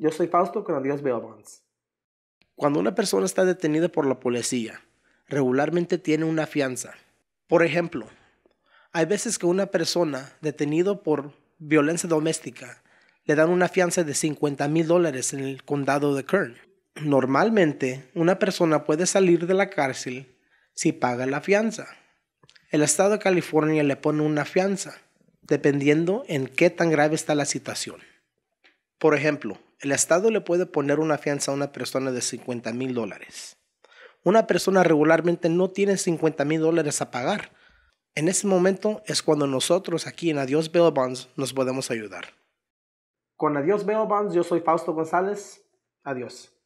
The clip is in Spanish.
Yo soy Fausto con Adiós Cuando una persona está detenida por la policía, regularmente tiene una fianza. Por ejemplo, hay veces que una persona detenida por violencia doméstica le dan una fianza de 50 mil dólares en el condado de Kern. Normalmente, una persona puede salir de la cárcel si paga la fianza. El estado de California le pone una fianza, dependiendo en qué tan grave está la situación. Por ejemplo, el Estado le puede poner una fianza a una persona de 50 mil dólares. Una persona regularmente no tiene 50 mil dólares a pagar. En ese momento es cuando nosotros aquí en Adiós Bail Bonds nos podemos ayudar. Con Adiós Bail Bonds, yo soy Fausto González. Adiós.